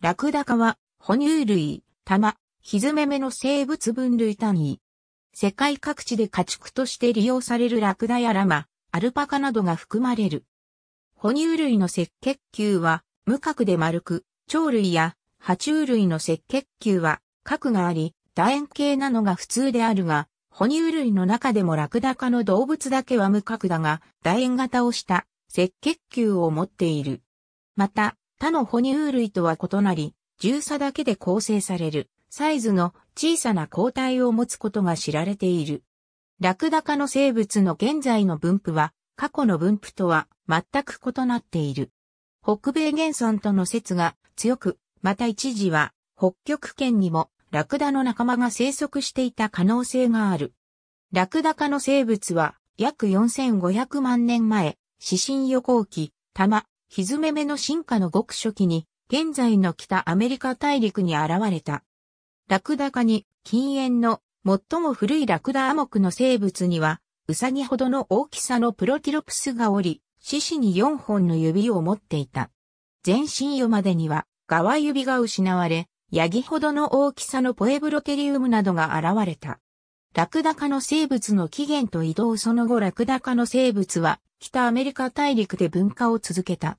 ラクダ科は、哺乳類、玉、ひずめめの生物分類単位。世界各地で家畜として利用されるラクダやラマ、アルパカなどが含まれる。哺乳類の赤血球は、無核で丸く、鳥類や、爬虫類の赤血球は、核があり、楕円形なのが普通であるが、哺乳類の中でもラクダ科の動物だけは無核だが、楕円型をした、赤血球を持っている。また、他の哺乳類とは異なり、重さだけで構成されるサイズの小さな抗体を持つことが知られている。ラクダ科の生物の現在の分布は過去の分布とは全く異なっている。北米原産との説が強く、また一時は北極圏にもラクダの仲間が生息していた可能性がある。ラクダ科の生物は約4500万年前、死神予行期、玉、ひずめめの進化のごく初期に、現在の北アメリカ大陸に現れた。ラクダ科に、近縁の最も古いラクダアモクの生物には、ウサギほどの大きさのプロティロプスがおり、獅子に4本の指を持っていた。全身よまでには、側指が失われ、ヤギほどの大きさのポエブロテリウムなどが現れた。ラクダ科の生物の起源と移動その後ラクダ科の生物は北アメリカ大陸で分化を続けた。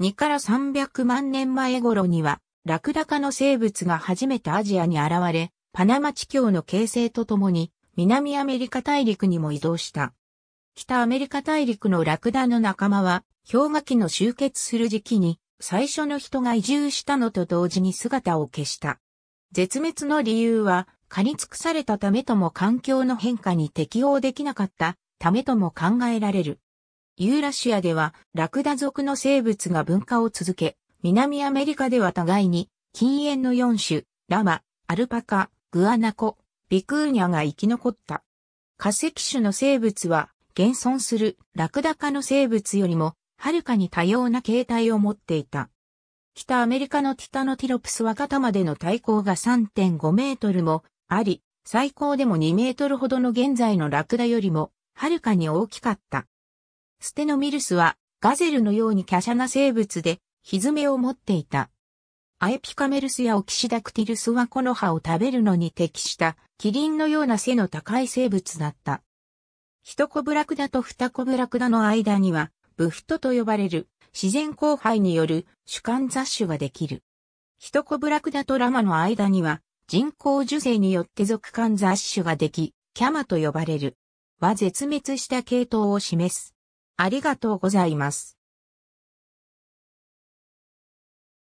2から300万年前頃には、ラクダ科の生物が初めてアジアに現れ、パナマ地境の形成とともに、南アメリカ大陸にも移動した。北アメリカ大陸のラクダの仲間は、氷河期の集結する時期に、最初の人が移住したのと同時に姿を消した。絶滅の理由は、刈り尽くされたためとも環境の変化に適応できなかったためとも考えられる。ユーラシアではラクダ族の生物が分化を続け、南アメリカでは互いに禁煙の4種、ラマ、アルパカ、グアナコ、ビクーニャが生き残った。化石種の生物は現存するラクダ科の生物よりもはるかに多様な形態を持っていた。北アメリカのティタノティロプスは肩までの体高が3.5メートルもあり、最高でも2メートルほどの現在のラクダよりもはるかに大きかった。ステノミルスはガゼルのように華奢な生物で、ひずめを持っていた。アエピカメルスやオキシダクティルスはこの葉を食べるのに適したキリンのような背の高い生物だった。ヒトコブラクダとフタコブラクダの間にはブフトと呼ばれる自然交配による主観雑種ができる。ヒトコブラクダとラマの間には人工受精によって属間雑種ができ、キャマと呼ばれる。は絶滅した系統を示す。ありがとうございます。